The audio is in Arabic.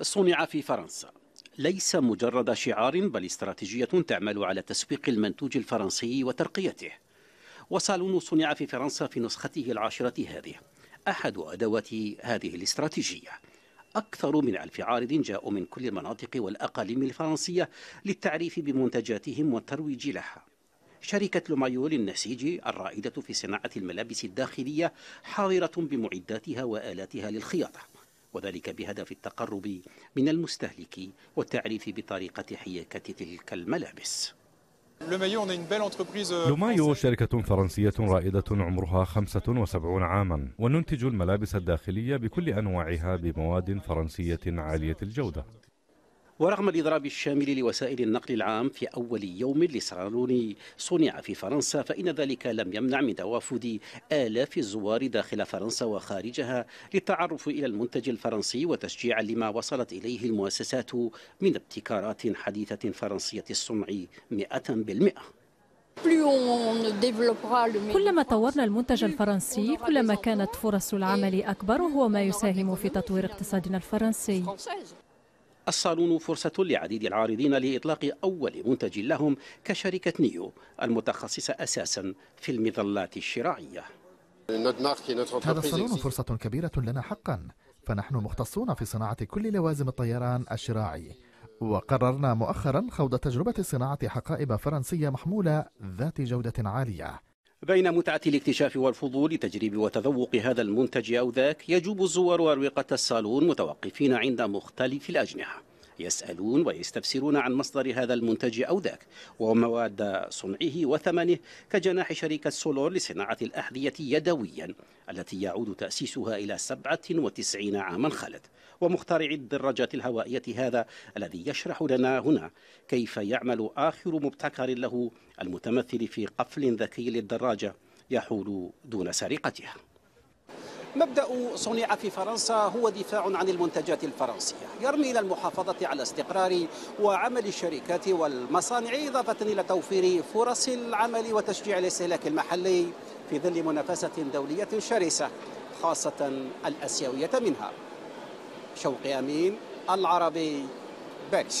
صنع في فرنسا ليس مجرد شعار بل استراتيجية تعمل على تسويق المنتوج الفرنسي وترقيته وصالون صنع في فرنسا في نسخته العاشرة هذه أحد أدوات هذه الاستراتيجية أكثر من ألف عارض جاءوا من كل المناطق والأقاليم الفرنسية للتعريف بمنتجاتهم والترويج لها شركة لومايول النسيجي الرائدة في صناعة الملابس الداخلية حاضرة بمعداتها وآلاتها للخياطة وذلك بهدف التقرب من المستهلك والتعريف بطريقة حياكة تلك الملابس لومايو euh, شركة فرنسية رائدة عمرها 75 عاما وننتج الملابس الداخلية بكل أنواعها بمواد فرنسية عالية الجودة ورغم الإضراب الشامل لوسائل النقل العام في أول يوم لصالون صنع في فرنسا فإن ذلك لم يمنع من توافد آلاف الزوار داخل فرنسا وخارجها للتعرف إلى المنتج الفرنسي وتشجيعا لما وصلت إليه المؤسسات من ابتكارات حديثة فرنسية الصنع 100%. كلما طورنا المنتج الفرنسي كلما كانت فرص العمل أكبر وهو ما يساهم في تطوير اقتصادنا الفرنسي الصالون فرصة لعديد العارضين لإطلاق أول منتج لهم كشركة نيو المتخصصة أساسا في المظلات الشراعية هذا الصالون فرصة كبيرة لنا حقا فنحن مختصون في صناعة كل لوازم الطيران الشراعي وقررنا مؤخرا خوض تجربة صناعة حقائب فرنسية محمولة ذات جودة عالية بين متعة الاكتشاف والفضول لتجريب وتذوق هذا المنتج أو ذاك يجوب الزوار أروقة الصالون متوقفين عند مختلف الأجنحة يسألون ويستفسرون عن مصدر هذا المنتج أو ذاك ومواد صنعه وثمنه كجناح شركة سولور لصناعة الأحذية يدويا التي يعود تأسيسها إلى 97 عاما خلت ومخترع الدراجات الهوائية هذا الذي يشرح لنا هنا كيف يعمل آخر مبتكر له المتمثل في قفل ذكي للدراجة يحول دون سرقتها مبدأ صنع في فرنسا هو دفاع عن المنتجات الفرنسية يرمي إلى المحافظة على استقرار وعمل الشركات والمصانع إضافة إلى توفير فرص العمل وتشجيع الاستهلاك المحلي في ظل منافسة دولية شرسة خاصة الأسيوية منها شوقي أمين العربي باريس